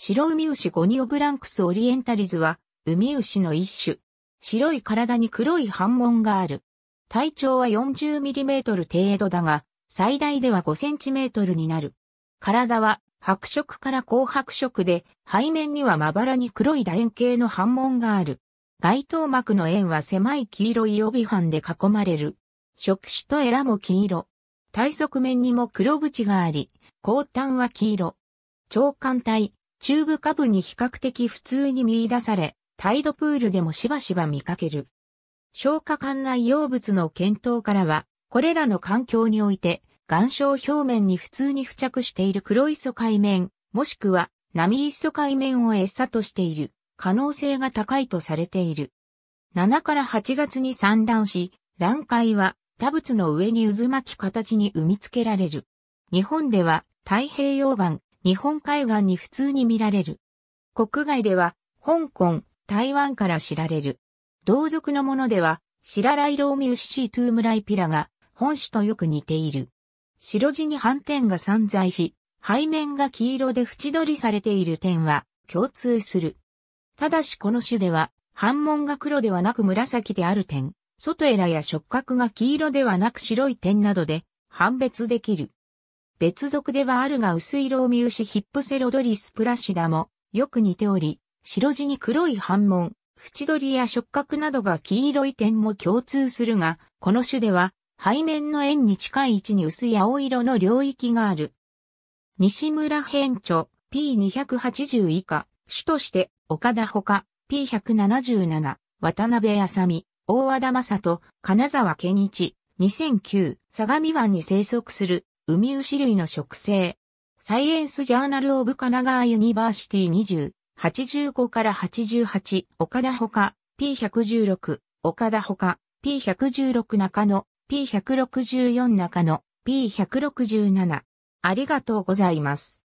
白海牛ゴニオブランクスオリエンタリズは、海牛の一種。白い体に黒い斑紋がある。体長は4 0トル程度だが、最大では5トルになる。体は白色から紅白色で、背面にはまばらに黒い楕円形の斑紋がある。外頭膜の円は狭い黄色い帯斑で囲まれる。触手とエラも黄色。体側面にも黒縁があり、後端は黄色。長官体、中部下部に比較的普通に見出され、タイドプールでもしばしば見かける。消化管内容物の検討からは、これらの環境において、岩礁表面に普通に付着している黒磯海面、もしくは波磯海面を餌としている可能性が高いとされている。7から8月に産卵し、卵海は多物の上に渦巻き形に産み付けられる。日本では太平洋岸、日本海岸に普通に見られる。国外では、香港、台湾から知られる。同族のものでは、白ライローミウシートゥームライピラが、本種とよく似ている。白地に斑点が散在し、背面が黄色で縁取りされている点は共通する。ただしこの種では、斑紋が黒ではなく紫である点、外エラや触角が黄色ではなく白い点などで判別できる。別属ではあるが薄色を見失ヒップセロドリスプラシダもよく似ており、白地に黒い反紋、縁取りや触角などが黄色い点も共通するが、この種では背面の円に近い位置に薄い青色の領域がある。西村編著 P280 以下、種として岡田ほか P177、渡辺あさみ、大和田正人、金沢健一、2009、相模湾に生息するウミウシ類の植生。サイエンスジャーナルオブ神奈川ユニバーシティ20、85から88、岡田ほか、P116、岡田ほか、P116 中野、P164 中野、P167。ありがとうございます。